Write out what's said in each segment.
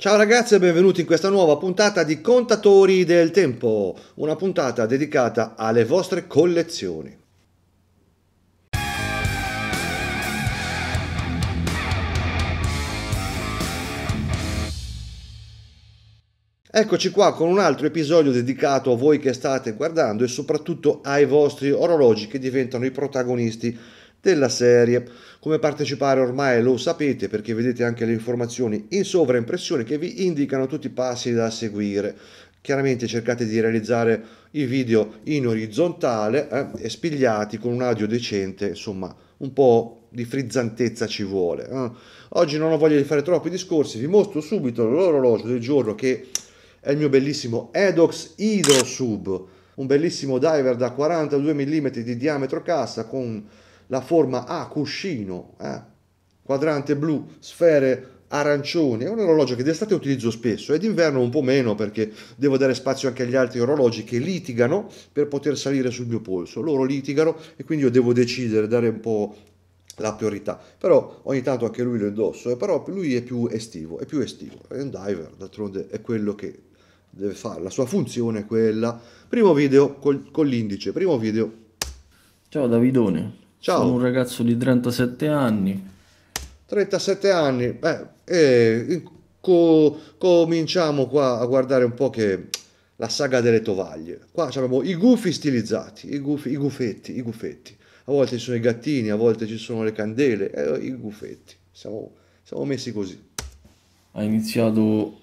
Ciao ragazzi e benvenuti in questa nuova puntata di Contatori del Tempo, una puntata dedicata alle vostre collezioni. Eccoci qua con un altro episodio dedicato a voi che state guardando e soprattutto ai vostri orologi che diventano i protagonisti della serie. Come partecipare ormai lo sapete perché vedete anche le informazioni in sovraimpressione che vi indicano tutti i passi da seguire. Chiaramente cercate di realizzare i video in orizzontale eh, e spigliati con un audio decente, insomma un po' di frizzantezza ci vuole. Eh. Oggi non ho voglia di fare troppi discorsi, vi mostro subito l'orologio del giorno che è il mio bellissimo Edox Hydro Sub, un bellissimo diver da 42 mm di diametro cassa con la forma a cuscino, eh? quadrante blu, sfere arancioni. è un orologio che d'estate utilizzo spesso e d'inverno un po' meno perché devo dare spazio anche agli altri orologi che litigano per poter salire sul mio polso. Loro litigano e quindi io devo decidere, dare un po' la priorità. Però ogni tanto anche lui lo indosso, eh, però lui è più estivo, è più estivo, è un diver, d'altronde è quello che deve fare, la sua funzione è quella. Primo video col, con l'indice, primo video. Ciao Davidone, Ciao. Sono un ragazzo di 37 anni. 37 anni, beh, eh, co- cominciamo qua a guardare un po' che la saga delle tovaglie. Qua abbiamo i gufi stilizzati, i, gufi, i gufetti, i gufetti. A volte ci sono i gattini, a volte ci sono le candele, eh, i gufetti. Siamo, siamo messi così. Ha iniziato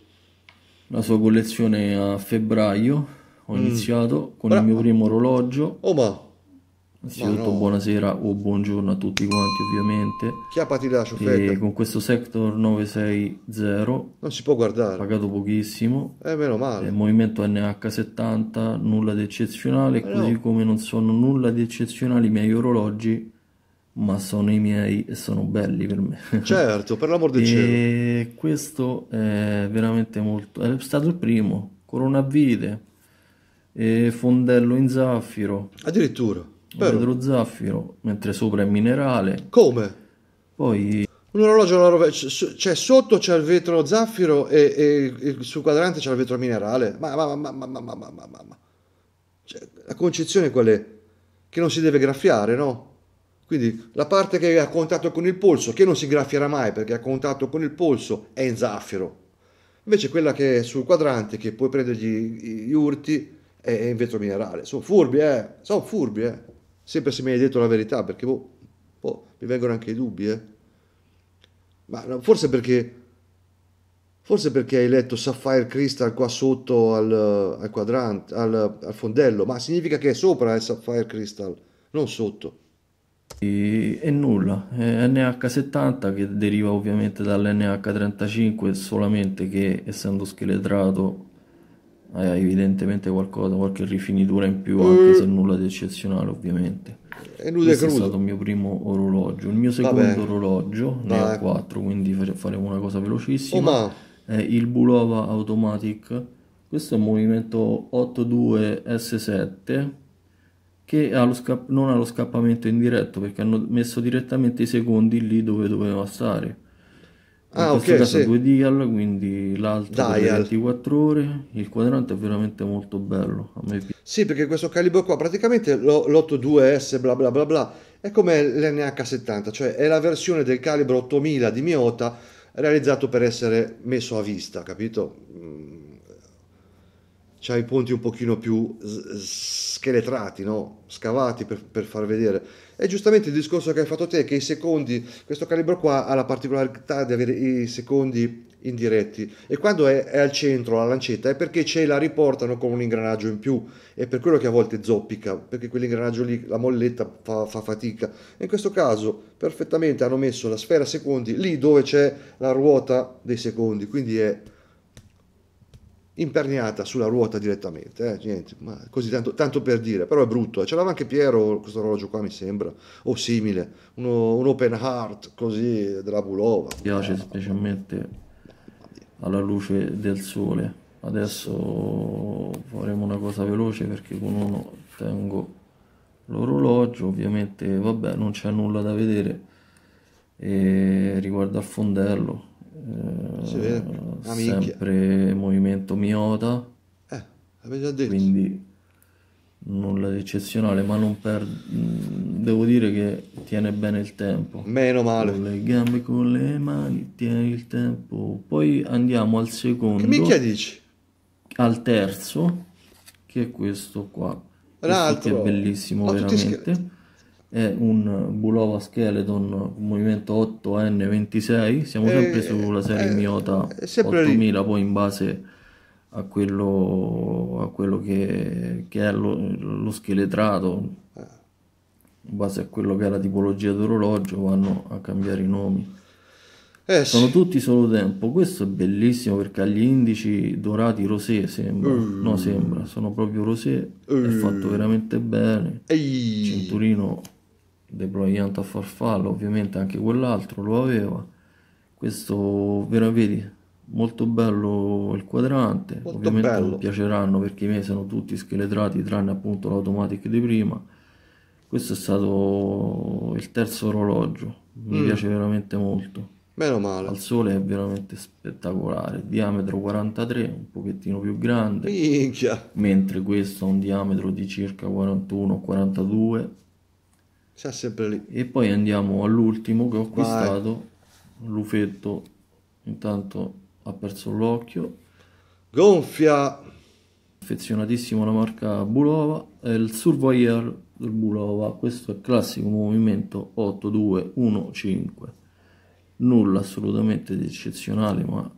la sua collezione a febbraio. Ho mm. iniziato con Bra- il mio primo orologio. Oh ma Innanzitutto buonasera o buongiorno a tutti quanti ovviamente. Chi ha patito la ciuffetta? E con questo sector 960 non si può guardare. Pagato pochissimo. Eh meno male. Il eh, movimento NH70, nulla di eccezionale, eh, così no. come non sono nulla di eccezionale i miei orologi, ma sono i miei e sono belli per me. Certo, per l'amor del e cielo. E questo è veramente molto è stato il primo, Coronavide E fondello in zaffiro addirittura però. dello zaffiro, mentre sopra è minerale. Come? Poi... Un orologio alla rovescia, cioè sotto c'è il vetro zaffiro e, e, e sul quadrante c'è il vetro minerale. Ma, ma, ma, ma, ma, ma, ma, ma, ma. Cioè, la concezione qual è? Che non si deve graffiare, no? Quindi la parte che è a contatto con il polso, che non si graffierà mai perché è a contatto con il polso, è in zaffiro. Invece quella che è sul quadrante, che puoi prendergli gli urti, è in vetro minerale. Sono furbi, eh? Sono furbi, eh? Sempre se mi hai detto la verità, perché boh, boh, mi vengono anche i dubbi, eh. Ma no, forse perché... Forse perché hai letto Sapphire Crystal qua sotto al, al quadrante, al, al, fondello, ma significa che è sopra il Sapphire Crystal, non sotto. E, e nulla, è NH70 che deriva ovviamente dall'NH35 solamente che essendo scheletrato eh, evidentemente qualcosa, qualche rifinitura in più, anche mm. se nulla di eccezionale ovviamente. E lui Questo è stato il mio primo orologio. Il mio secondo Vabbè. orologio, ne Vabbè. ho 4, ah. quindi faremo una cosa velocissima. Oh, ma... il Bulova Automatic. Questo è un movimento 82S7 che ha sca- non ha lo scappamento indiretto perché hanno messo direttamente i secondi lì dove doveva stare Ah, in questo ok, caso sì. due dial, quindi l'altro è Dial. 24 ore. Il quadrante è veramente molto bello. A me piace. Sì, perché questo calibro qua, praticamente l'82S bla bla bla bla, è come l'NH70, cioè è la versione del calibro 8000 di Miota realizzato per essere messo a vista, capito? Mm, c'ha i ponti un pochino più scheletrati, no? scavati per, per, far vedere. E giustamente il discorso che hai fatto te è che i secondi, questo calibro qua ha la particolarità di avere i secondi indiretti e quando è, è al centro la lancetta è perché ce la riportano con un ingranaggio in più, è per quello che a volte zoppica, perché quell'ingranaggio lì, la molletta fa, fa fatica. E in questo caso perfettamente hanno messo la sfera secondi lì dove c'è la ruota dei secondi, quindi è imperniata sulla ruota direttamente, eh? Niente, ma così tanto, tanto, per dire, però è brutto, eh. ce l'aveva anche Piero questo orologio qua mi sembra, o simile, uno, un open heart così della Bulova. Mi piace specialmente alla luce del sole, adesso faremo una cosa veloce perché con uno tengo l'orologio, ovviamente vabbè non c'è nulla da vedere e eh, riguardo al fondello sì, eh, eh ah, sempre movimento miota Eh, l'avevi già detto. Quindi nulla di eccezionale, ma non perde mm, devo dire che tiene bene il tempo. Meno male. Con le gambe, con le mani, tiene il tempo. Poi andiamo al secondo. Che minchia dici? Al terzo, che è questo qua. Questo che è bellissimo, ah, veramente è un Bulova Skeleton movimento 8N26, siamo sempre eh, sulla serie eh, Miota 8000 eh, lì. poi in base a quello, a quello che, che, è lo, lo scheletrato, in base a quello che è la tipologia d'orologio vanno a cambiare i nomi. Eh, sono sì. tutti solo tempo. Questo è bellissimo perché ha gli indici dorati rosé. Sembra, uh, no, eh. sembra, sono proprio rosé. Uh, è eh. fatto veramente bene. Ehi. Cinturino deployant a farfalla ovviamente anche quell'altro lo aveva questo vero vedi molto bello il quadrante molto ovviamente bello. non piaceranno perché i miei sono tutti scheletrati tranne appunto l'automatic di prima questo è stato il terzo orologio mi mm. piace veramente molto meno male al sole è veramente spettacolare diametro 43 un pochettino più grande Minchia. mentre questo ha un diametro di circa 41 42 c'è sempre lì. E poi andiamo all'ultimo che ho acquistato, Vai. Lufetto, intanto ha perso l'occhio. Gonfia! Affezionatissimo alla marca Bulova, è il Surveyor del Bulova, questo è il classico movimento 8215. Nulla assolutamente di eccezionale, ma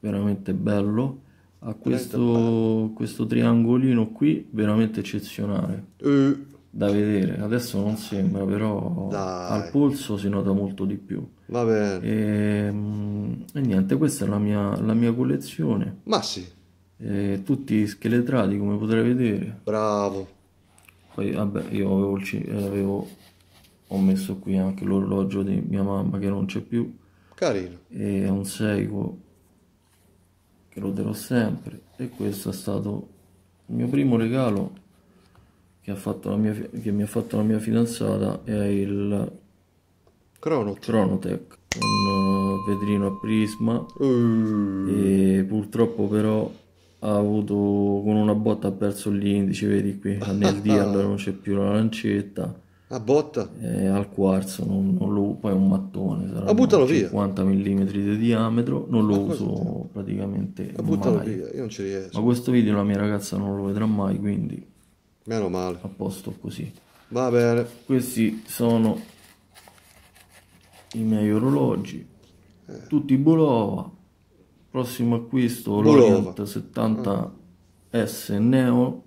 veramente bello. Ha questo, questo triangolino qui, veramente eccezionale. Eh da vedere. Adesso non sembra, però Dai. al polso si nota molto di più. Va bene. E, ehm, e niente, questa è la mia, la mia collezione. Ma sì. E, tutti scheletrati, come potrai vedere. Bravo. Poi, vabbè, io avevo, eh, avevo ho messo qui anche l'orologio di mia mamma che non c'è più. Carino. E è un Seiko che lo darò sempre. E questo è stato il mio primo regalo che, mia, che, mi ha fatto la mia fidanzata è il Chronotech, Chronotech un uh, vetrino a prisma mm. e purtroppo però ha avuto con una botta ha perso l'indice vedi qui nel dial non c'è più la lancetta a botta eh, al quarzo non, non lo, poi è un mattone sarà a ah, buttalo 50 via. mm di diametro non lo ma ah, uso praticamente a ah, buttalo mai. via io non ci riesco ma questo video la mia ragazza non lo vedrà mai quindi Meno male. A posto così. Va bene. Questi sono i miei orologi. Eh. Tutti Bulova. Prossimo acquisto l'Orient 70S ah. Neo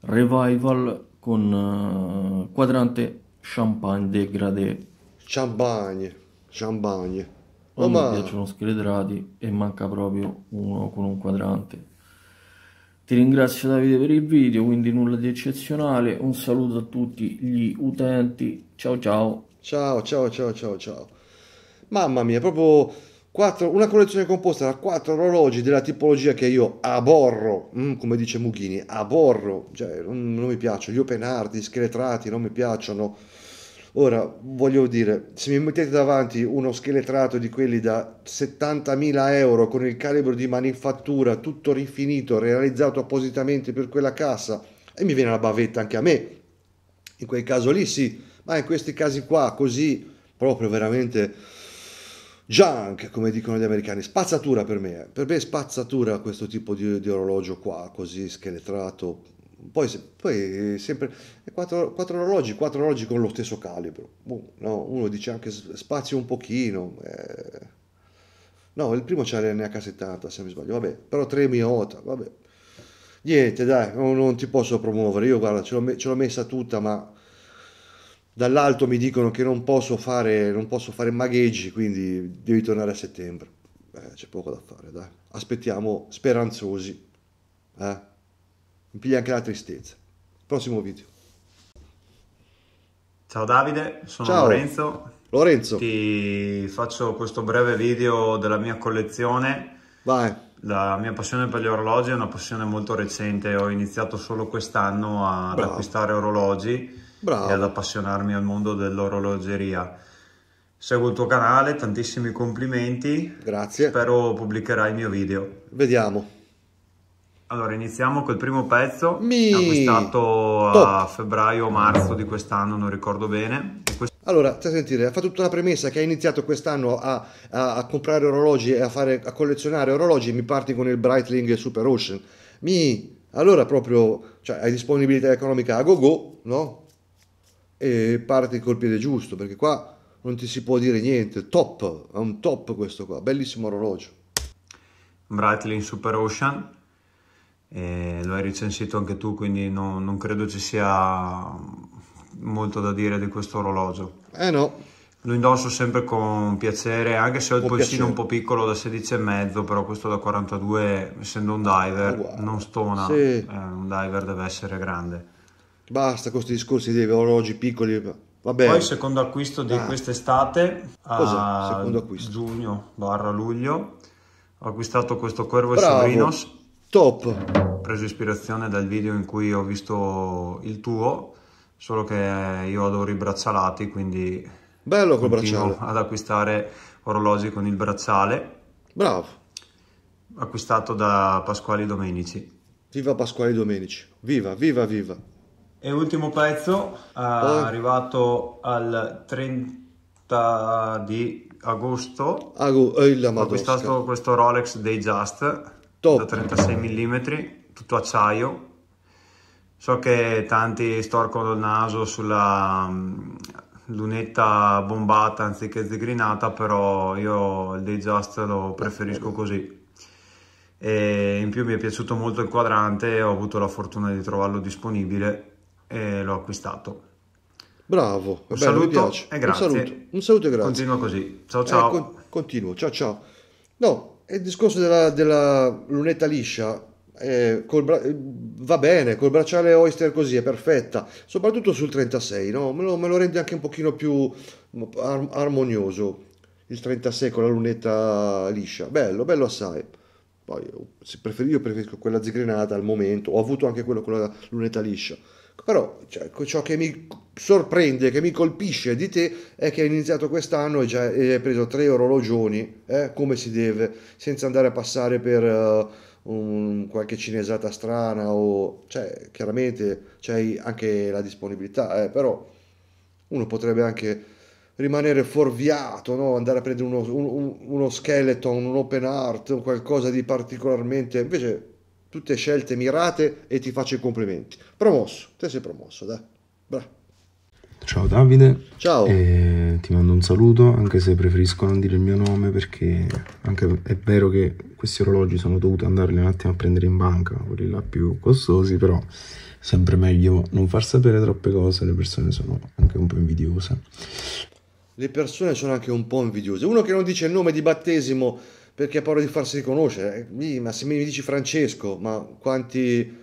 Revival con uh, quadrante champagne degradé. Champagne, champagne. Non oh, mi piacciono scheletrati e manca proprio uno con un quadrante. Ti ringrazio Davide per il video, quindi nulla di eccezionale. Un saluto a tutti gli utenti. Ciao ciao. Ciao ciao ciao ciao ciao. Mamma mia, proprio 4, una collezione composta da quattro orologi della tipologia che io aborro, mm, come dice Mughini, aborro, cioè non, non mi piacciono, gli open art, gli scheletrati non mi piacciono. Ora, voglio dire, se mi mettete davanti uno scheletrato di quelli da 70.000 euro con il calibro di manifattura, tutto rifinito, realizzato appositamente per quella cassa, e mi viene la bavetta anche a me. In quel caso lì sì, ma in questi casi qua, così, proprio veramente junk, come dicono gli americani, spazzatura per me. Eh. Per me è spazzatura questo tipo di, di orologio qua, così scheletrato, poi, poi sempre eh, quattro, quattro, orologi, quattro orologi con lo stesso calibro. Boh, no, uno dice anche spazio un pochino. Eh. No, il primo c'era l'NH70 se mi sbaglio, vabbè, però 3 Miota, vabbè. Niente, dai, non, non ti posso promuovere. Io guarda, ce l'ho, ce l'ho messa tutta, ma dall'alto mi dicono che non posso fare, non posso fare magheggi, quindi devi tornare a settembre. Eh, c'è poco da fare, dai. Aspettiamo speranzosi. Eh? mi piglia anche la tristezza. Prossimo video. Ciao Davide, sono Ciao. Lorenzo. Lorenzo. Ti faccio questo breve video della mia collezione. Vai. La mia passione per gli orologi è una passione molto recente, ho iniziato solo quest'anno ad Bravo. acquistare orologi Bravo. e ad appassionarmi al mondo dell'orologeria. Seguo il tuo canale, tantissimi complimenti. Grazie. Spero pubblicherai il mio video. Vediamo. Allora, iniziamo col primo pezzo Mi... acquistato Top. a febbraio o marzo di quest'anno, non ricordo bene. Quest... Allora, stai a sentire, fa tutta una premessa che hai iniziato quest'anno a, a, a, comprare orologi e a, fare, a collezionare orologi, mi parti con il Breitling Super Ocean. Mi... Allora proprio, cioè, hai disponibilità economica a go go, no? E parti col piede giusto, perché qua non ti si può dire niente. Top, è un top questo qua, bellissimo orologio. Breitling Super Ocean eh, lo hai recensito anche tu, quindi no, non credo ci sia molto da dire di questo orologio. Eh no. Lo indosso sempre con piacere, anche se ho il polsino un po' piccolo da 16,5, però questo da 42, essendo un diver, oh, wow. non stona. Sì. Eh, un diver deve essere grande. Basta con questi discorsi di orologi piccoli. Vabbè. Poi secondo acquisto di ah. quest'estate, a giugno-luglio, ho acquistato questo Corvo Bravo. Sobrinos Top. Ho preso ispirazione dal video in cui ho visto il tuo, solo che io adoro i braccialati, quindi Bello col bracciale. ad acquistare orologi con il bracciale. Bravo. Acquistato da Pasquali Domenici. Viva Pasquali Domenici. Viva, viva, viva. E ultimo pezzo, eh, arrivato al 30 di agosto. Agu- eh, ho acquistato questo Rolex Day Just Top. da 36 mm, tutto acciaio. So che tanti storcono il naso sulla mm, lunetta bombata anziché zigrinata, però io il Dayjust lo preferisco così. E in più mi è piaciuto molto il quadrante, ho avuto la fortuna di trovarlo disponibile e l'ho acquistato. Bravo, un bene, saluto e grazie. Un saluto, un saluto e grazie. Continua così. Ciao ciao. Eh, con- continuo, ciao ciao. No, il discorso della, della lunetta liscia eh, bra- va bene, col bracciale Oyster così è perfetta, soprattutto sul 36, no? me, lo, me, lo, rende anche un pochino più mm, ar- armonioso il 36 con la lunetta liscia, bello, bello assai. Poi, se preferi, io preferisco quella zigrinata al momento, ho avuto anche quello con la lunetta liscia. Però cioè, ciò che mi sorprende, che mi colpisce di te è che hai iniziato quest'anno e, già, e hai preso tre orologioni, eh, come si deve, senza andare a passare per uh, un, qualche cinesata strana o... Cioè, chiaramente c'hai anche la disponibilità, eh, però uno potrebbe anche rimanere forviato, no? andare a prendere uno, un, uno skeleton, un open art, qualcosa di particolarmente... Invece tutte scelte mirate e ti faccio i complimenti. Promosso, te sei promosso, dai. Bra. Ciao Davide. Ciao. Eh, ti mando un saluto, anche se preferisco non dire il mio nome perché è vero che questi orologi sono dovuti andarli un attimo a prendere in banca, quelli là più costosi, però sempre meglio non far sapere troppe cose, le persone sono anche un po' invidiose. Le persone sono anche un po' invidiose. Uno che non dice il nome di battesimo perché ha paura di farsi riconoscere. Eh, ma se mi dici Francesco, ma quanti,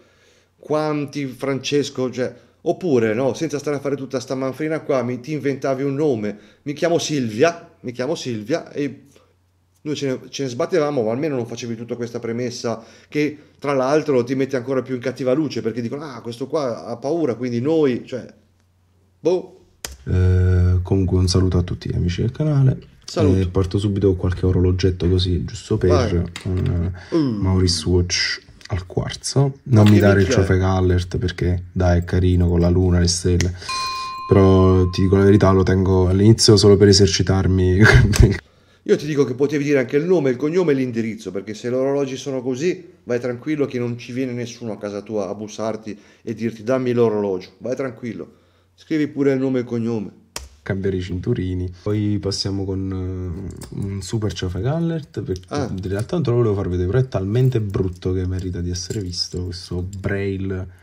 quanti Francesco, cioè, oppure no, senza stare a fare tutta sta manfrina qua, mi, ti inventavi un nome, mi chiamo Silvia, mi chiamo Silvia e noi ce ne, ce ne sbattevamo, ma almeno non facevi tutta questa premessa che tra l'altro ti mette ancora più in cattiva luce perché dicono, ah, questo qua ha paura, quindi noi, cioè, boh. Eh Comunque un saluto a tutti gli amici del canale. Saluto. E eh, porto subito qualche orologetto così, giusto per un eh, mm. Maurice Watch al quarzo. Non mi dare il Traffic Alert perché dai, è carino con la luna, le stelle. Però ti dico la verità, lo tengo all'inizio solo per esercitarmi. Io ti dico che potevi dire anche il nome, il cognome e l'indirizzo, perché se gli orologi sono così, vai tranquillo che non ci viene nessuno a casa tua a bussarti e dirti dammi l'orologio. Vai tranquillo. Scrivi pure il nome e il cognome cambiare i cinturini. Poi passiamo con uh, un super Chofe Gallert, perché ah. in realtà non lo volevo far vedere, però è talmente brutto che merita di essere visto questo Braille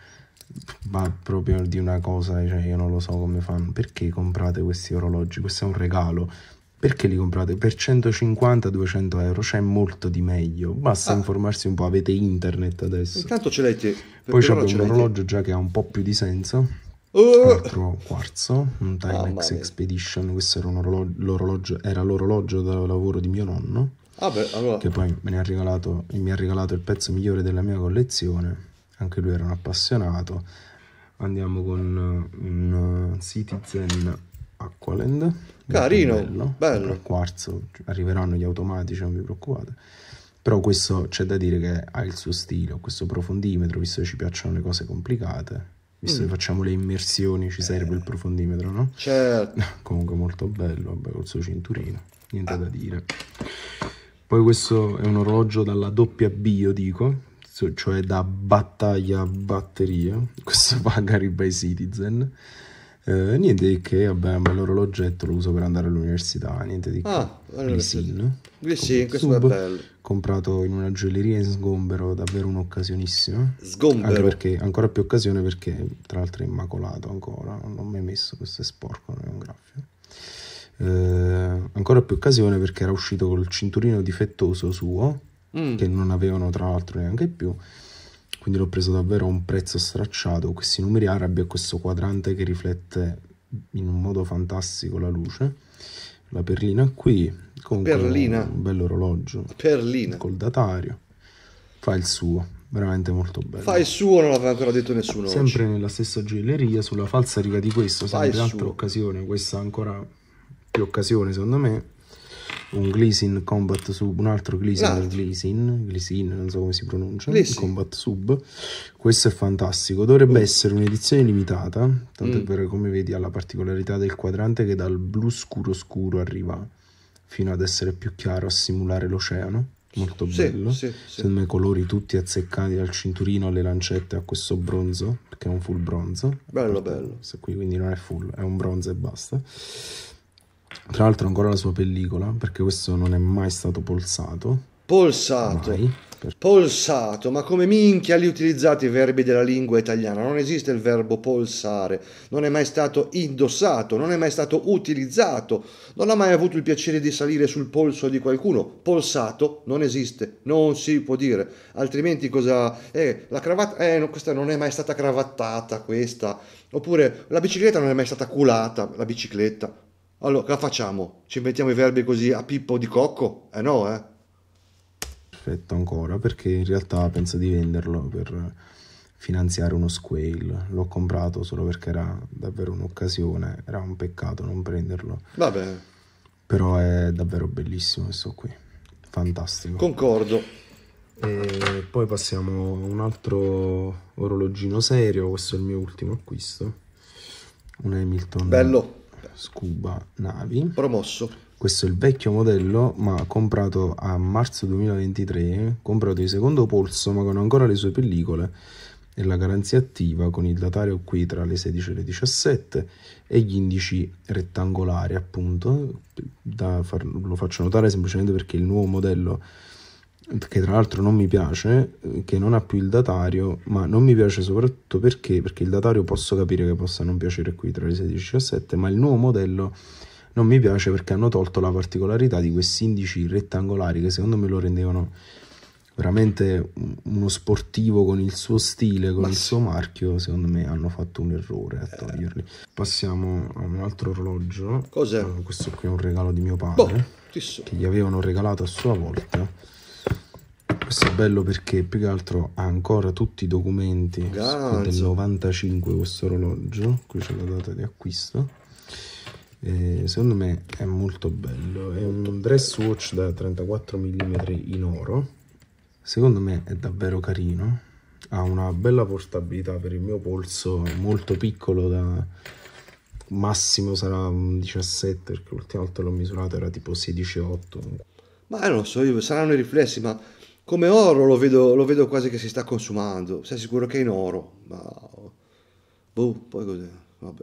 ma proprio di una cosa, cioè io non lo so come fanno, perché comprate questi orologi? Questo è un regalo. Perché li comprate? Per 150-200 euro c'è molto di meglio. Basta ah. informarsi un po', avete internet adesso. Intanto ce l'hai te. Poi c'è un orologio già che ha un po' più di senso Uh. altro quarzo, un Timex ah, Expedition, questo era, un orologio, l'orologio, era l'orologio da lavoro di mio nonno, ah, beh, allora. che poi me ne ha regalato, mi ha regalato il pezzo migliore della mia collezione, anche lui era un appassionato. Andiamo con uh, un uh, Citizen Aqualand. Carino, bello. bello. quarzo, arriveranno gli automatici, non vi preoccupate. Però questo c'è da dire che ha il suo stile, questo profondimetro, visto che ci piacciono le cose complicate visto mm. che facciamo le immersioni, ci serve il profondimetro, no? Certo. Comunque molto bello, vabbè, col suo cinturino, niente ah. da dire. Poi questo è un orologio dalla doppia B, io dico, cioè da battaglia a batteria, questo va a Garibai Citizen. Eh, niente di che, vabbè, ma l'orologetto lo uso per andare all'università, niente di ah, che. Ah, allora Glissin. Glissin, questo sub, è bello. Comprato in una gioielleria in sgombero, davvero un'occasionissima. Sgombero? Anche perché, ancora più occasione perché tra l'altro è immacolato ancora, non ho mai messo, questo è sporco, non è un graffio. Eh, ancora più occasione perché era uscito col cinturino difettoso suo, mm. che non avevano tra l'altro neanche più, quindi l'ho preso davvero a un prezzo stracciato, questi numeri arabi e questo quadrante che riflette in un modo fantastico la luce, la perlina qui, con un bello orologio, perlina. col datario, fa il suo, veramente molto bello. Fa il suo, non l'aveva ancora detto nessuno. Sempre oggi. nella stessa gioielleria, sulla falsa riga di questo, Fa sempre un'altra occasione, questa ancora più occasione secondo me, un Gleason Combat Sub, un altro Gleason Gleason, Gleason, non so come si pronuncia, Gleason. Combat Sub. Questo è fantastico, dovrebbe oh. essere un'edizione limitata, tanto mm. per come vedi ha la particolarità del quadrante che dal blu scuro scuro arriva fino ad essere più chiaro a simulare l'oceano. Molto bello, sì, sì. secondo i colori tutti azzeccati dal cinturino alle lancette a questo bronzo, perché è un full bronzo. Bello, bello. Questo qui quindi non è full, è un bronzo e basta tra l'altro ancora la sua pellicola, perché questo non è mai stato polsato. Polsato. Mai. Polsato, ma come minchia li utilizzate i verbi della lingua italiana? Non esiste il verbo polsare, non è mai stato indossato, non è mai stato utilizzato, non ha mai avuto il piacere di salire sul polso di qualcuno. Polsato non esiste, non si può dire, altrimenti cosa... Eh, la cravatta... Eh, no, questa non è mai stata cravattata, questa. Oppure la bicicletta non è mai stata culata, la bicicletta. Allora, che facciamo? Ci inventiamo i verbi così a pippo di cocco? Eh no, eh? Perfetto ancora, perché in realtà penso di venderlo per finanziare uno squale. L'ho comprato solo perché era davvero un'occasione, era un peccato non prenderlo. Vabbè. Però è davvero bellissimo questo qui, fantastico. Concordo. E poi passiamo a un altro orologino serio, questo è il mio ultimo acquisto. Un Hamilton. Bello scuba navi. Promosso. Questo è il vecchio modello, ma comprato a marzo 2023, comprato di secondo polso, ma con ancora le sue pellicole e la garanzia attiva con il datario qui tra le 16 e le 17 e gli indici rettangolari, appunto. Da far, lo faccio notare semplicemente perché il nuovo modello che tra l'altro non mi piace, eh, che non ha più il datario, ma non mi piace soprattutto perché, perché il datario posso capire che possa non piacere qui tra le 16 e le 17, ma il nuovo modello non mi piace perché hanno tolto la particolarità di questi indici rettangolari che secondo me lo rendevano veramente uno sportivo con il suo stile, con Beh. il suo marchio, secondo me hanno fatto un errore a eh. toglierli. Eh. Passiamo a un altro orologio. Cos'è? Eh, questo qui è un regalo di mio boh, padre boh, che gli avevano regalato a sua volta questo è bello perché più che altro ha ancora tutti i documenti del 95 questo orologio qui c'è la data di acquisto eh, secondo me è molto bello è un dress watch da 34 mm in oro secondo me è davvero carino ha una bella portabilità per il mio polso molto piccolo da massimo sarà un 17 perché l'ultima volta l'ho misurato era tipo 16,8 ma non lo so io saranno i riflessi ma come oro lo vedo, lo vedo quasi che si sta consumando. Sei sicuro che è in oro? Ma... Boh, poi cos'è? Vabbè.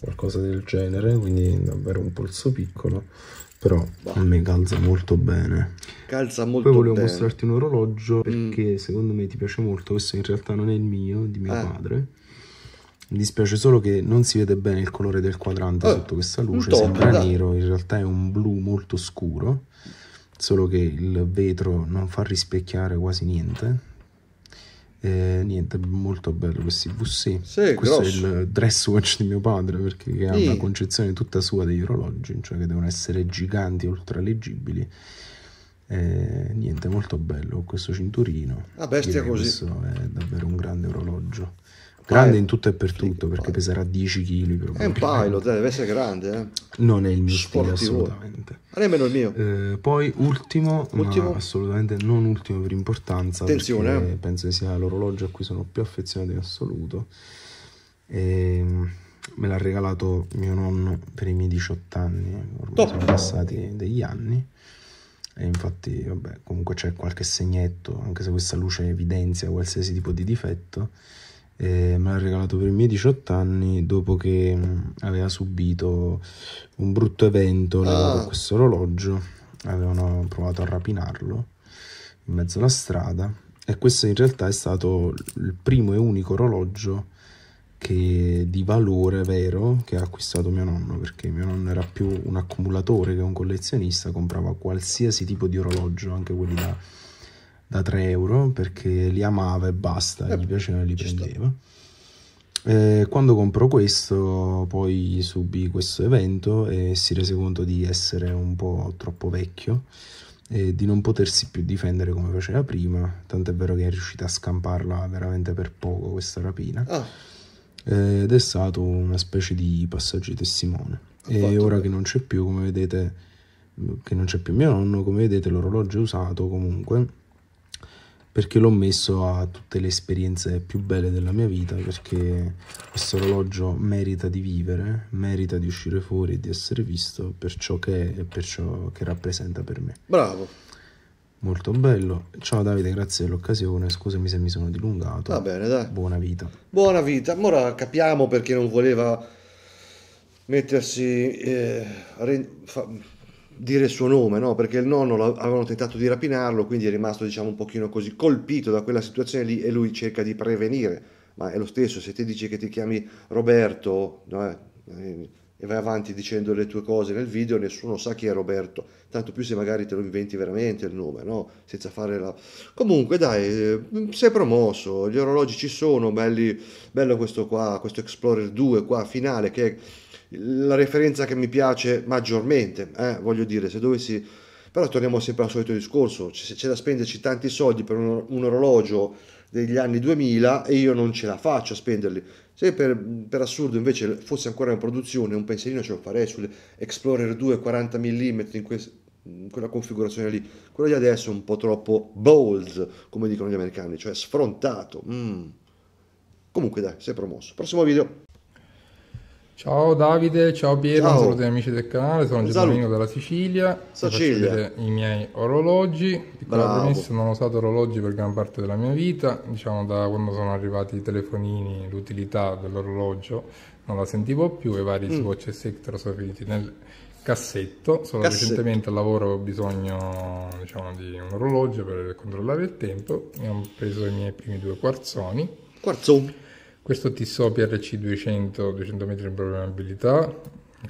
Qualcosa del genere, quindi davvero un polso piccolo, però a me calza molto bene. Calza molto bene. Poi volevo bene. mostrarti un orologio mm. perché mm. secondo me ti piace molto, questo in realtà non è il mio, di mio eh. padre. Mi dispiace solo che non si vede bene il colore del quadrante eh, sotto questa luce, tocco, sembra dai. nero, in realtà è un blu molto scuro solo che il vetro non fa rispecchiare quasi niente eh, niente, molto bello questo VC. Sì, questo grosso. è il dress watch di mio padre perché sì. ha una concezione tutta sua degli orologi, cioè che devono essere giganti, ultraleggibili. Eh, niente, molto bello questo cinturino. La bestia così. Questo è davvero un grande orologio. Grande eh, in tutto e per tutto perché peserà 10 kg. È un pilot, deve essere grande. Eh? Non è il mio Sportivo. stile assolutamente. Ah, nemmeno il mio. Eh, poi ultimo, ultimo, ma assolutamente non ultimo per importanza. Attenzione. Eh. Penso che sia l'orologio a cui sono più affezionato in assoluto. E ehm, me l'ha regalato mio nonno per i miei 18 anni. Eh, ormai sono passati degli anni. E infatti, vabbè, comunque c'è qualche segnetto, anche se questa luce evidenzia qualsiasi tipo di difetto. Eh, l'ha regalato per i miei 18 anni dopo che mm, aveva subito un brutto evento ah. questo orologio. Avevano provato a rapinarlo in mezzo alla strada e questo in realtà è stato il primo e unico orologio che, di valore vero che ha acquistato mio nonno perché mio nonno era più un accumulatore che un collezionista comprava qualsiasi tipo di orologio anche quelli da da 3 euro perché li amava e basta, eh, gli piaceva e li prendeva. Sta. Eh, quando comprò questo, poi subì questo evento e si rese conto di essere un po' troppo vecchio e di non potersi più difendere come faceva prima. Tant'è vero che è riuscita a scamparla veramente per poco questa rapina. Oh. ed è stato una specie di passaggio testimone. e ora che non c'è più, come vedete, che non c'è più mio nonno, come vedete l'orologio è usato comunque perché l'ho messo a tutte le esperienze più belle della mia vita perché questo orologio merita di vivere, merita di uscire fuori e di essere visto per ciò che è e per ciò che rappresenta per me. Bravo. Molto bello. Ciao Davide, grazie dell'occasione. Scusami se mi sono dilungato. Va bene, dai. Buona vita. Buona vita. Ora capiamo perché non voleva mettersi eh, dire il suo nome, no? perché il nonno avevano tentato di rapinarlo, quindi è rimasto diciamo un pochino così colpito da quella situazione lì e lui cerca di prevenire, ma è lo stesso, se ti dici che ti chiami Roberto no? Eh, eh, e vai avanti dicendo le tue cose nel video, nessuno sa chi è Roberto, tanto più se magari te lo inventi veramente il nome, no? senza fare la... Comunque dai, eh, sei promosso, gli orologi ci sono, belli, bello questo qua, questo Explorer 2 qua finale che è la referenza che mi piace maggiormente, eh, voglio dire, se dovessi... Però torniamo sempre al solito discorso, c'è, c'è da spenderci tanti soldi per un, un, orologio degli anni 2000 e io non ce la faccio a spenderli. Se per, per assurdo invece fosse ancora in produzione un pensierino ce lo farei sull'Explorer 2 40 mm in, que, in quella configurazione lì. Quello di adesso è un po' troppo bold, come dicono gli americani, cioè sfrontato. Mm. Comunque dai, si promosso. Prossimo video. Ciao Davide, ciao Piero, ciao. un saluto agli amici del canale, sono Gedomino dalla Sicilia, Sicilia. i miei orologi, piccola Bravo. premessa, non ho usato orologi per gran parte della mia vita, diciamo da quando sono arrivati i telefonini l'utilità dell'orologio non la sentivo più, i vari mm. swatch e sector sono finiti nel cassetto, solo cassetto. recentemente al lavoro ho bisogno diciamo, di un orologio per controllare il tempo e ho preso i miei primi due quarzoni. Quarzoni? Questo Tissot PRC200, 200 metri di programmabilità,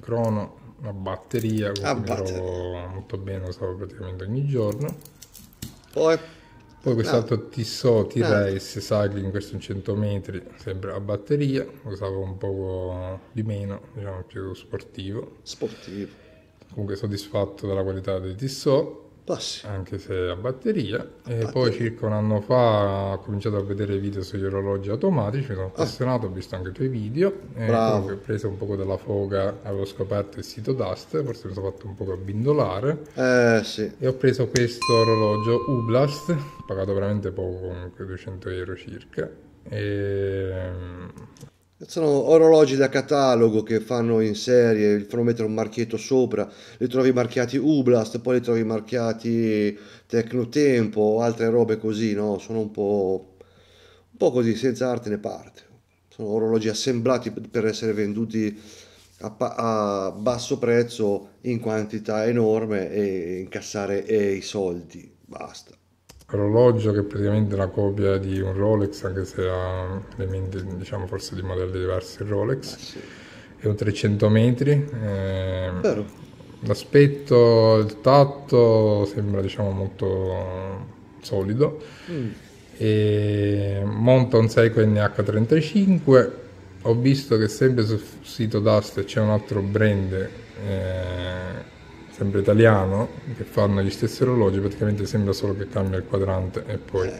crono, una batteria, ah, batteria. molto bene, lo stavo praticamente ogni giorno. Poi, Poi quest'altro no. Tissot T-Race no. Cycling, questo in 100 metri, sempre a batteria, lo usavo un po' di meno, diciamo più sportivo. Sportivo. Comunque soddisfatto della qualità del Tissot bassi. Anche se a batteria. A e batteria. poi circa un anno fa ho cominciato a vedere video sugli orologi automatici, mi sono ah. appassionato, ah. ho visto anche i tuoi video. Bravo. E ho preso un po' della foga, avevo scoperto il sito Dust, forse mi sono fatto un po' abbindolare. Eh sì. E ho preso questo orologio Ublast, pagato veramente poco, comunque 200 euro circa. E sono orologi da catalogo che fanno in serie, fanno mettere un marchietto sopra, li trovi marchiati Ublast, poi li trovi marchiati Tecnotempo o altre robe così, no? Sono un po', un po' così, senza arte né parte. Sono orologi assemblati per essere venduti a, a basso prezzo in quantità enorme e incassare e i soldi, basta orologio che è praticamente una copia di un Rolex, anche se ha elementi diciamo forse di modelli diversi il Rolex. Ah, sì. È un 300 metri. Eh, l'aspetto, il tatto sembra diciamo molto solido. Mm. E monta un Seiko NH35. Ho visto che sempre sul sito Dust c'è un altro brand eh, sempre italiano, che fanno gli stessi orologi, praticamente sembra solo che cambia il quadrante e poi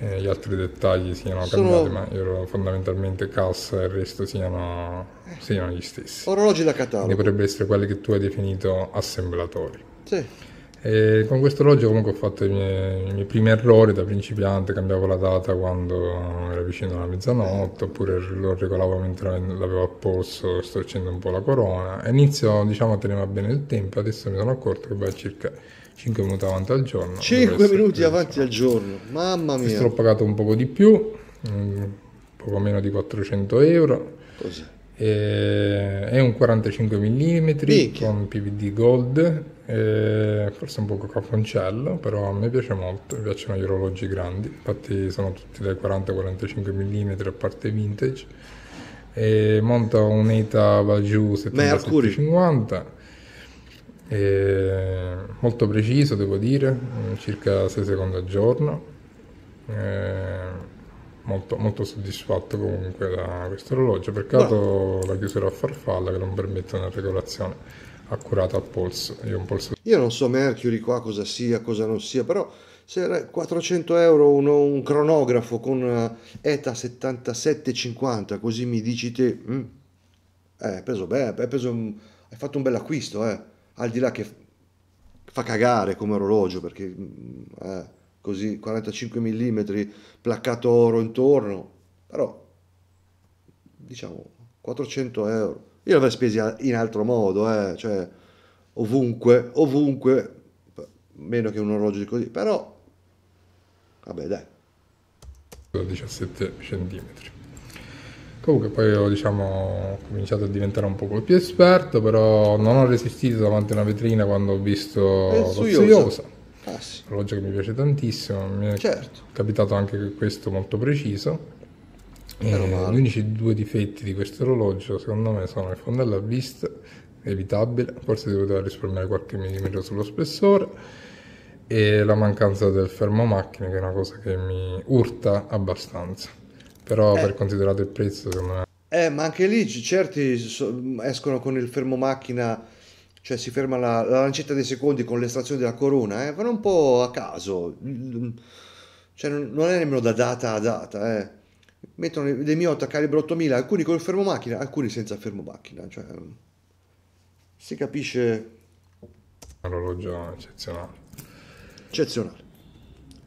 eh, gli altri dettagli siano cambiati, ma io fondamentalmente cassa e il resto siano, siano gli stessi. Orologi da catalogo. potrebbero essere quelli che tu hai definito assemblatori. Sì. E con questo orologio comunque ho fatto i miei, i miei, primi errori da principiante, cambiavo la data quando era vicino alla mezzanotte, oppure lo regolavo mentre l'avevo a apposto, storcendo un po' la corona. E inizio diciamo a tenere bene il tempo, adesso mi sono accorto che va circa 5 minuti avanti al giorno. 5 minuti qui, avanti diciamo. al giorno, mamma mia. Questo l'ho pagato un poco di più, mm, poco meno di 400 euro. Così. E, è un 45 mm Minchia. con PVD Gold e eh, forse un po' cafoncello, però a me piace molto, mi piacciono gli orologi grandi, infatti sono tutti dai 40-45 mm a parte vintage e monta un'ETA va giù 750 molto preciso devo dire, circa 6 secondi al giorno e molto, molto soddisfatto comunque da questo orologio, peccato no. la chiusura a farfalla che non permette una regolazione accurato al polso. Io, polso. Io, non so Mercury qua cosa sia, cosa non sia, però se 400 euro uno, un cronografo con eh, ETA 7750, così mi dici te, mm, eh, preso, beh, hai, preso hai fatto un bel acquisto, eh, al di là che fa cagare come orologio, perché mm, eh, così 45 mm, placcato oro intorno, però diciamo 400 euro io l'avrei spesa in altro modo, eh, cioè ovunque, ovunque, meno che un orologio di così, però vabbè dai. 17 centimetri. Comunque poi ho diciamo, cominciato a diventare un po' più esperto, però non ho resistito davanti a una vetrina quando ho visto È lo Suyosa. Ah, sì. orologio che mi piace tantissimo, mi certo. è capitato anche questo molto preciso eh, gli unici due difetti di questo orologio secondo me sono il fondello a vista, evitabile, forse si poteva risparmiare qualche millimetro sullo spessore e la mancanza del fermo macchina, che è una cosa che mi urta abbastanza. Però eh. per considerato il prezzo secondo me... Eh, ma anche lì certi escono con il fermo macchina cioè si ferma la, la, lancetta dei secondi con l'estrazione della corona, eh? vanno un po' a caso, cioè non, non è nemmeno da data a data. Eh? mettono dei Miota calibro 8000, alcuni col fermo macchina, alcuni senza fermo macchina, cioè mm, si capisce orologio eccezionale. Eccezionale.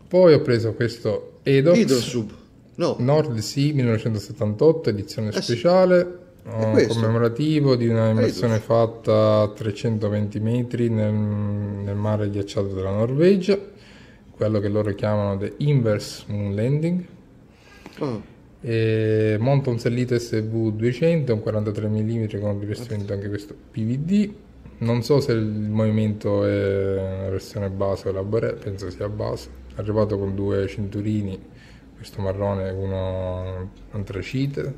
Poi ho preso questo Edox Sub. No. Nord Sea 1978 edizione eh speciale. Eh, sì. commemorativo di una immersione fatta a 320 metri nel, nel mare ghiacciato della Norvegia, quello che loro chiamano the inverse moon landing. Oh eh, monta un sellito SV200 un 43 mm con rivestimento anche questo PVD non so se il movimento è una versione base o la penso sia base arrivato con due cinturini questo marrone e uno antracite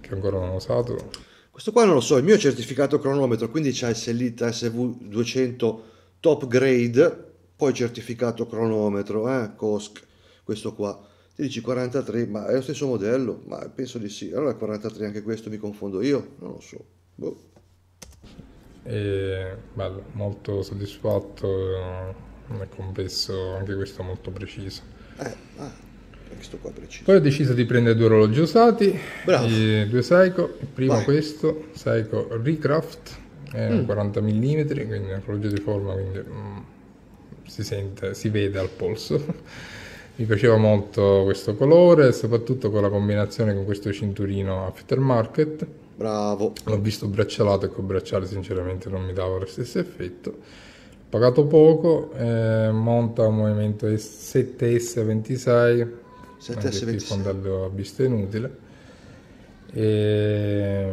che ancora non ho usato questo qua non lo so il mio è certificato cronometro quindi c'è il sellita SV200 top grade poi certificato cronometro eh, COSC questo qua e dici 43, ma è lo stesso modello? Ma penso di sì. Allora 43 anche questo mi confondo io? Non lo so. Boh. E, eh, bello, molto soddisfatto, eh, è complesso anche questo molto preciso. Eh, ah, questo qua preciso. Poi ho deciso di prendere due orologi usati, due Seiko, il primo Vai. questo, Seiko Recraft, è mm. 40 mm, quindi è un orologio di forma, quindi mm, si sente, si vede al polso mi piaceva molto questo colore soprattutto con la combinazione con questo cinturino aftermarket bravo l'ho visto braccialato e col bracciale sinceramente non mi dava lo stesso effetto pagato poco eh, monta un movimento 7S26 7S26 fondello a vista inutile e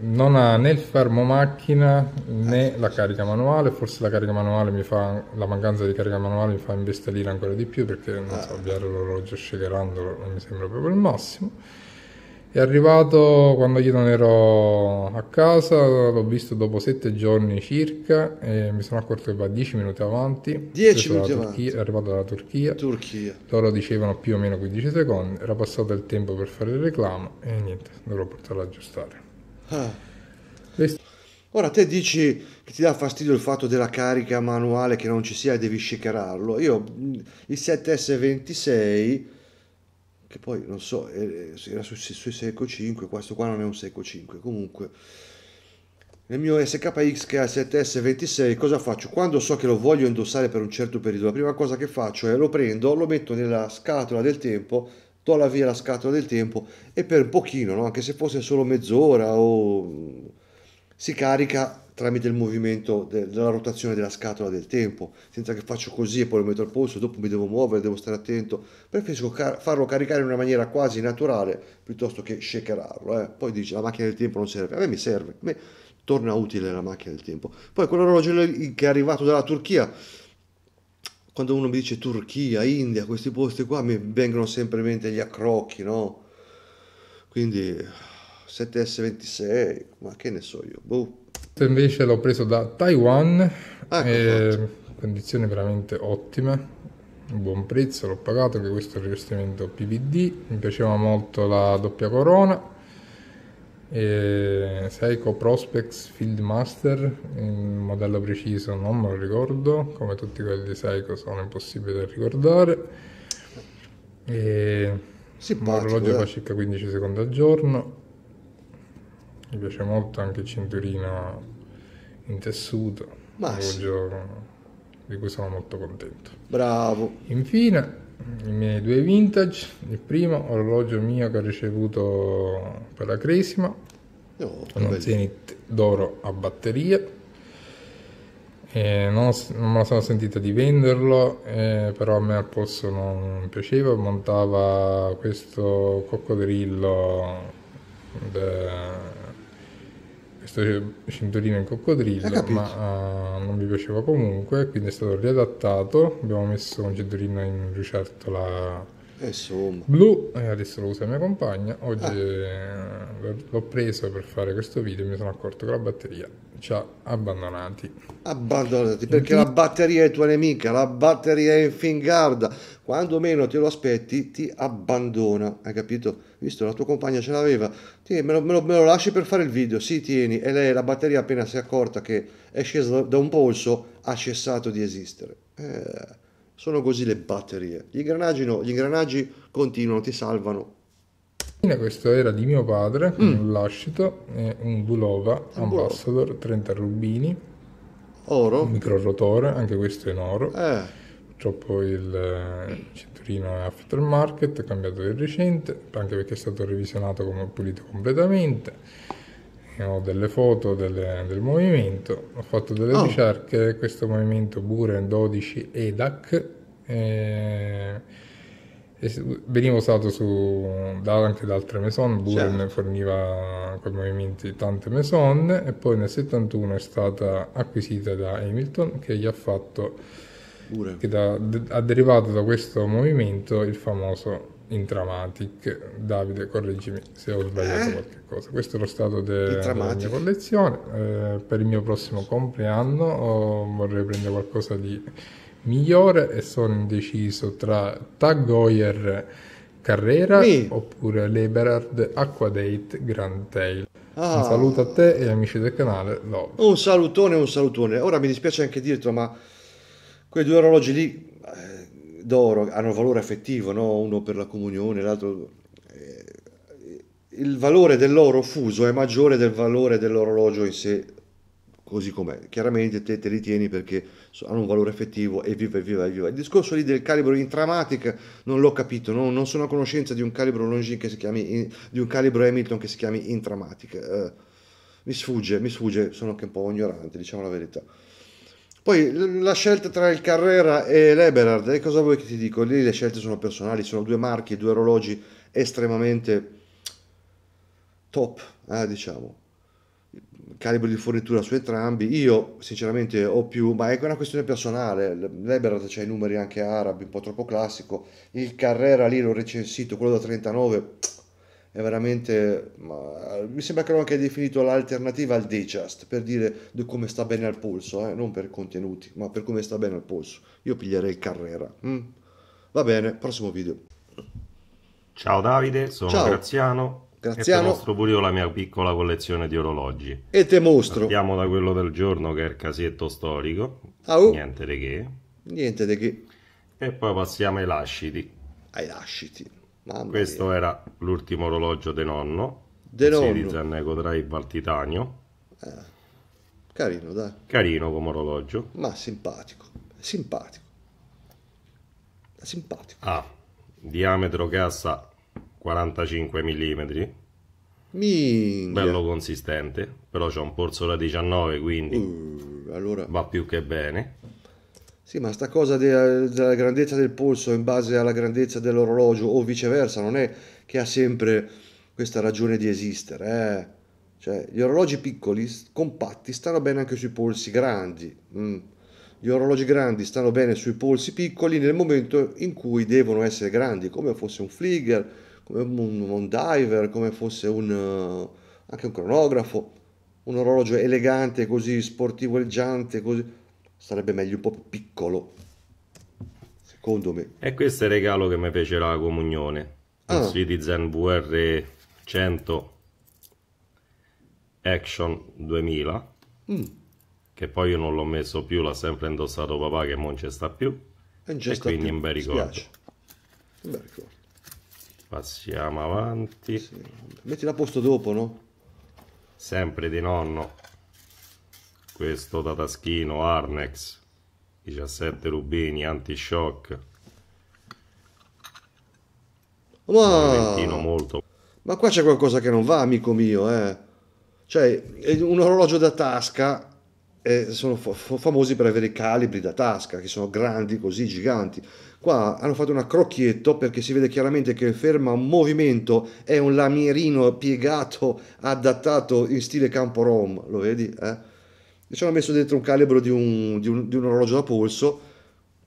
non ha né il fermo macchina né la carica manuale, forse la carica manuale mi fa, la mancanza di carica manuale mi fa investire ancora di più perché non so, eh. avviare l'orologio shakerandolo non mi sembra proprio il massimo. È arrivato quando io non ero a casa, l'ho visto dopo sette giorni circa e mi sono accorto che va dieci minuti avanti. Dieci minuti Turchia, avanti. È arrivato dalla Turchia. Turchia. Loro dicevano più o meno 15 secondi, era passato il tempo per fare il reclamo e niente, dovrò portarlo ad aggiustare. Ah. Ora te dici che ti dà fastidio il fatto della carica manuale che non ci sia e devi shakerarlo. Io il 7S26 che poi non so, era sui su Seco 5, questo qua non è un Seco 5, comunque nel mio SKX che ha il 7S26 cosa faccio? Quando so che lo voglio indossare per un certo periodo, la prima cosa che faccio è lo prendo, lo metto nella scatola del tempo tola via la scatola del tempo e per un pochino, no? anche se fosse solo mezz'ora o mm, si carica tramite il movimento de- della rotazione della scatola del tempo, senza che faccio così e poi lo metto al polso, dopo mi devo muovere, devo stare attento, preferisco car- farlo caricare in una maniera quasi naturale piuttosto che shakerarlo. Eh. Poi dice la macchina del tempo non serve, a me mi serve, a me torna utile la macchina del tempo. Poi quell'orologio che è arrivato dalla Turchia quando uno mi dice Turchia, India, questi posti qua, mi vengono sempre in mente gli accrocchi, no? Quindi 7S26, ma che ne so io, boh. Invece l'ho preso da Taiwan, ah, ecco eh, condizioni veramente ottime, buon prezzo, l'ho pagato, anche questo è il rivestimento PVD, mi piaceva molto la doppia corona, e Seiko Prospex Fieldmaster in modello preciso non me lo ricordo come tutti quelli di Seiko sono impossibili da ricordare e un orologio eh. fa circa 15 secondi al giorno mi piace molto anche il cinturino in tessuto orologio di cui sono molto contento bravo infine i miei due vintage, il primo orologio mio che ho ricevuto per la cresima, oh, un Zenith d'oro a batteria. Non, non, me la sono sentita di venderlo, eh, però a me al posto non piaceva, montava questo coccodrillo de, questo cinturino in coccodrillo, ma uh, non mi piaceva comunque, quindi è stato riadattato, abbiamo messo un cinturino in lucertola eh, insomma. Blu, e eh, adesso lo usa mia compagna, oggi ah. Eh, l'ho preso per fare questo video e mi sono accorto che la batteria ci ha abbandonati. Abbandonati, perché la batteria è tua nemica, la batteria è in fin quando meno te lo aspetti ti abbandona, hai capito? Visto, la tua compagna ce l'aveva, tieni, me, lo, me, lo, me lo lasci per fare il video, sì tieni, e lei la batteria appena si è accorta che è scesa da un polso ha cessato di esistere. Eh sono così le batterie. Gli ingranaggi no, gli ingranaggi continuano, ti salvano. Questo era di mio padre, mm. un lascito, un Bulova Ambassador, 30 rubini. Oro. Un rotore, anche questo in oro. Eh. Purtroppo eh, il cinturino è aftermarket, cambiato di recente, anche perché è stato revisionato come pulito completamente ho delle foto delle, del movimento, ho fatto delle oh. ricerche, questo movimento Buren 12 EDAC eh, veniva usato su, da, anche da altre maison, Buren certo. forniva quei movimenti tante maison e poi nel 71 è stata acquisita da Hamilton che gli ha fatto, Buren. che da, ha derivato da questo movimento il famoso Intramatic, Davide correggimi se ho sbagliato eh? qualche cosa. Questo è lo stato de- della mia collezione. Eh, per il mio prossimo compleanno oh, vorrei prendere qualcosa di migliore e sono indeciso tra Tag Heuer Carrera Mi. oppure l'Eberard Aquadate Grand Tail. Ah. Un saluto a te e amici del canale Love. Un salutone, un salutone. Ora mi dispiace anche dirtelo, ma quei due orologi lì d'oro hanno valore effettivo, no? uno per la comunione, l'altro... Eh, il valore dell'oro fuso è maggiore del valore dell'orologio in sé, così com'è. Chiaramente te, te li tieni perché hanno un valore effettivo e viva, viva, viva. Il discorso lì del calibro in non l'ho capito, no? non sono a conoscenza di un calibro Longin che si chiami, in, di un calibro Hamilton che si chiami in Tramatic. Eh, mi sfugge, mi sfugge, sono anche un po' ignorante, diciamo la verità. Poi la scelta tra il Carrera e l'Eberhard, e eh, cosa vuoi che ti dico? Lì le scelte sono personali, sono due marchi, due orologi estremamente top, eh, diciamo. Calibro di fornitura su entrambi. Io sinceramente ho più, ma è una questione personale. L'Eberhard c'ha i numeri anche arabi, un po' troppo classico. Il Carrera lì l'ho recensito, quello da 39 è veramente, ma, mi sembra che l'ho anche definito l'alternativa al digest, per dire di come sta bene al polso, eh? non per contenuti, ma per come sta bene al polso. Io piglierei Carrera. Mm. Va bene, prossimo video. Ciao Davide, sono Ciao. Graziano. Graziano. E te mostro pure io la mia piccola collezione di orologi. E te mostro. andiamo da quello del giorno che è il casetto storico. Ah, uh. Niente di che. Niente di che. E poi passiamo ai lasciti. Ai lasciti. Mamma Questo mia. era l'ultimo orologio de nonno. De nonno. Sì, di Drive al titanio. Eh, carino, dai. Carino come orologio. Ma simpatico, simpatico. Simpatico. Ah, diametro cassa 45 mm. Minchia. Bello consistente, però c'è un porso da 19, quindi uh, allora... va più che bene. Sì, ma sta cosa della grandezza del polso in base alla grandezza dell'orologio o viceversa non è che ha sempre questa ragione di esistere. Eh? Cioè, gli orologi piccoli, compatti, stanno bene anche sui polsi grandi. Mm. Gli orologi grandi stanno bene sui polsi piccoli nel momento in cui devono essere grandi, come fosse un Fligger, come un, un diver, come fosse un, anche un cronografo, un orologio elegante, così sportivo, eleggente, così sarebbe meglio un po' più piccolo, secondo me. E questo è il regalo che mi fece la comunione, ah. il Citizen VR 100 Action 2000, mm. che poi io non l'ho messo più, l'ha sempre indossato papà che non ci sta più, e, e quindi più. un bel ricordo. Un bel ricordo. Passiamo avanti. Sì. Mettila a posto dopo, no? Sempre di nonno questo da taschino Arnex 17 rubini anti-shock ma... ma qua c'è qualcosa che non va amico mio eh. cioè un orologio da tasca eh, sono famosi per avere i calibri da tasca che sono grandi così giganti qua hanno fatto una crocchietto perché si vede chiaramente che ferma un movimento è un lamierino piegato adattato in stile campo rom lo vedi eh? e ci hanno messo dentro un calibro di un, di un, di un orologio da polso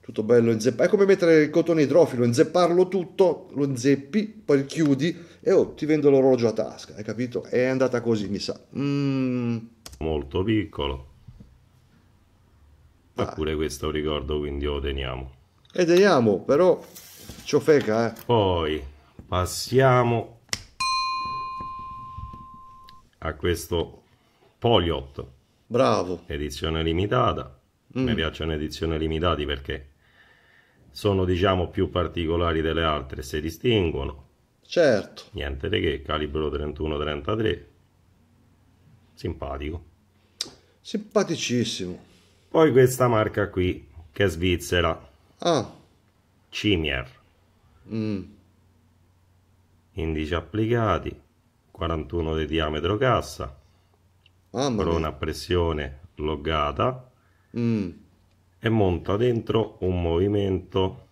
tutto bello inzeppato. È come mettere il cotone idrofilo, inzepparlo tutto, lo inzeppi, poi lo chiudi e oh, ti vendo l'orologio a tasca, hai capito? È andata così, mi sa. Mm. Molto piccolo. Ma ah. pure questo ricordo, quindi lo teniamo. E teniamo, però ciò feca, eh. Poi passiamo a questo Poliot Bravo. Edizione limitata. Mm. Mi piacciono edizioni limitate perché sono diciamo più particolari delle altre, si distinguono. Certo. Niente di che, calibro 31-33. Simpatico. Simpaticissimo. Poi questa marca qui, che è svizzera. Ah. Cimier. Mm. Indici applicati, 41 di diametro cassa, corona una pressione loggata mm. e monta dentro un movimento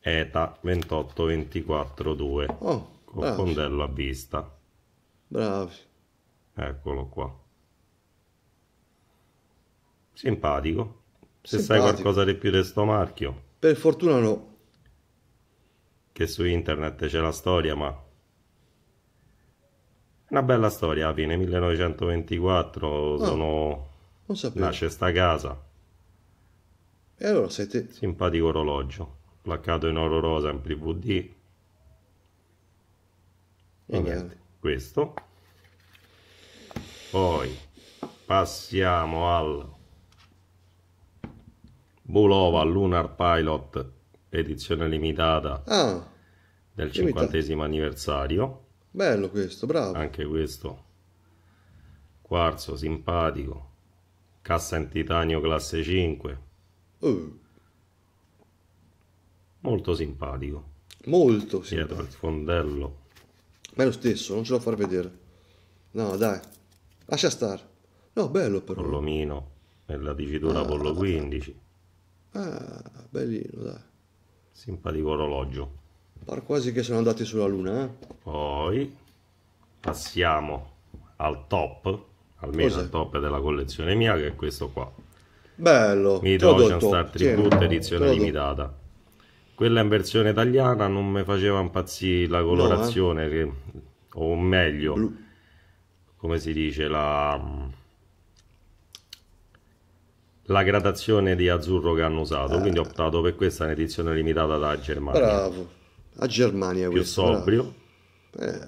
ETA 2824 2 oh, con bravi. fondello a vista bravi eccolo qua simpatico se simpatico. sai qualcosa di più di sto marchio per fortuna no che su internet c'è la storia ma una bella storia, alla fine 1924 ah, sono... non sapevo. nasce sta casa. E allora sei te. Simpatico orologio, placcato in oro rosa in PVD. E Vabbè. niente, questo. Poi passiamo al Bulova Lunar Pilot, edizione limitata ah, del limitata. 50 anniversario Bello questo, bravo. Anche questo. Quarzo, simpatico. Cassa in titanio classe 5. Uh. Molto simpatico. Molto simpatico. Dietro al fondello. Ma è lo stesso, non ce l'ho far vedere. No, dai. Lascia stare. No, bello però. Pollomino, nella dicitura ah, Pollo 15. Ah, bellino, dai. Simpatico orologio. Par quasi che sono andati sulla luna, eh? Poi passiamo al top, almeno Cos'è? al top della collezione mia, che è questo qua. Bello. Mid Star Tribute, edizione limitata. Quella in versione italiana non mi faceva impazzire la colorazione, no, eh? o meglio, Blu. come si dice, la, la gradazione di azzurro che hanno usato. Eh. Quindi ho optato per questa in edizione limitata da Germania. Bravo. La Germania più questo, sobrio. Eh,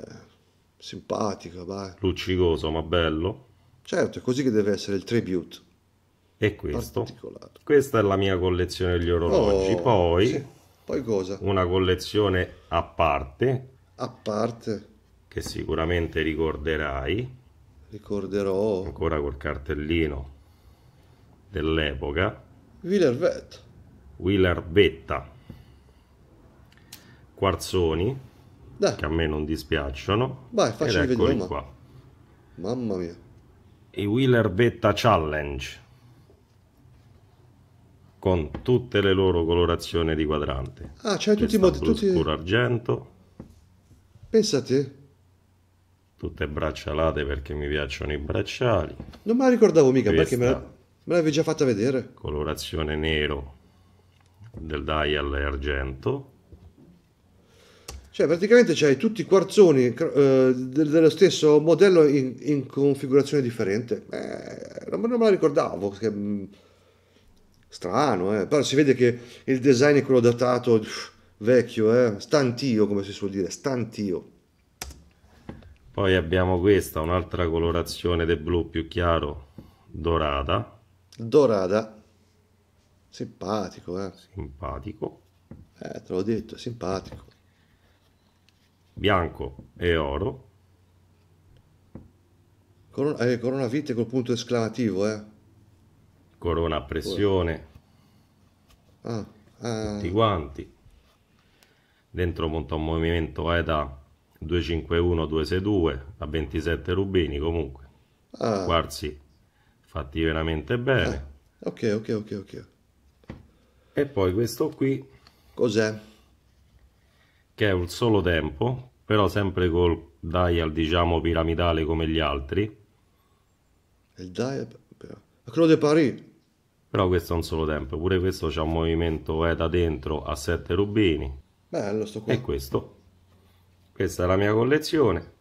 simpatico, vai. luccicoso ma bello. Certo, è così che deve essere il tribute. E questo. Questa è la mia collezione degli orologi. Oh, Poi, sì. Poi cosa? Una collezione a parte. A parte. Che sicuramente ricorderai. Ricorderò. Ancora col cartellino dell'epoca. Wheeler Vetta. Wheeler Vetta quarzoni Dai. che a me non dispiacciono. Vai, facci ed eccoli qua. Mamma mia. I Wheeler Beta Challenge con tutte le loro colorazioni di quadrante. Ah, c'è tutti i modi, tutti scuro argento. Pensate. Tutte braccialate perché mi piacciono i bracciali. Non me la ricordavo mica Questa... perché me, me l'avevi già fatta vedere. Colorazione nero del dial e argento cioè praticamente c'hai tutti i quarzoni eh, dello stesso modello in, in configurazione differente. Eh, non, non me la ricordavo. Che, mm, strano, eh. però si vede che il design è quello datato vecchio, eh. stantio come si suol dire, stantio. Poi abbiamo questa, un'altra colorazione del blu più chiaro, dorata. Dorata. Simpatico, eh. Simpatico. Eh, te l'ho detto, simpatico bianco e oro. Corona, eh, corona vite col punto esclamativo, eh? Corona a pressione. Ah, ah. Tutti quanti. Dentro monta un movimento ETA eh, 251-262 a 27 rubini comunque. Ah. Quarzi fatti veramente bene. Ah. Ok, ok, ok, ok. E poi questo qui. Cos'è? che è un solo tempo però sempre col dial diciamo piramidale come gli altri il dial ma quello di Paris però questo è un solo tempo pure questo c'è un movimento eh, da dentro a 7 rubini bello sto qui e questo questa è la mia collezione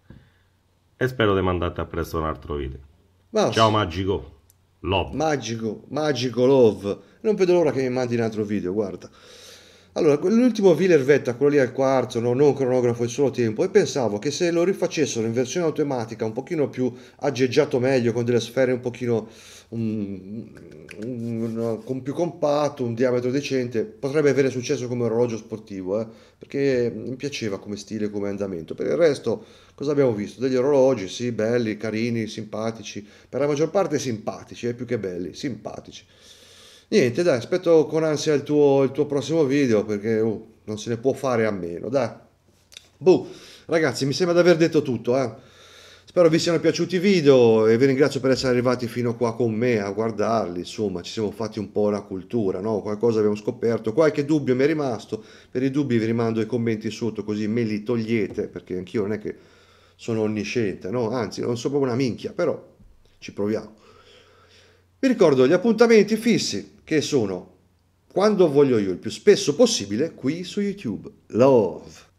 e spero di mandarti a presto un altro video Mas. ciao magico love magico magico love non vedo l'ora che mi mandi un altro video guarda allora, l'ultimo Villervetta, quello lì al quarzo, no? non cronografo il solo tempo, e pensavo che se lo rifacessero in versione automatica, un pochino più aggeggiato meglio, con delle sfere un pochino un, un, un, più compatto, un diametro decente, potrebbe avere successo come orologio sportivo, eh? perché mi piaceva come stile, come andamento. Per il resto, cosa abbiamo visto? Degli orologi, sì, belli, carini, simpatici, per la maggior parte simpatici, eh? più che belli, simpatici. Niente, dai, aspetto con ansia il tuo, il tuo prossimo video perché oh, non se ne può fare a meno, dai. Boh, ragazzi, mi sembra di aver detto tutto, eh. Spero vi siano piaciuti i video e vi ringrazio per essere arrivati fino qua con me a guardarli, insomma ci siamo fatti un po' la cultura, no? qualcosa abbiamo scoperto, qualche dubbio mi è rimasto, per i dubbi vi rimando i commenti sotto così me li togliete perché anch'io non è che sono onnisciente, no? anzi non sono proprio una minchia, però ci proviamo. Vi ricordo gli appuntamenti fissi che sono quando voglio io, il più spesso possibile, qui su YouTube. Love.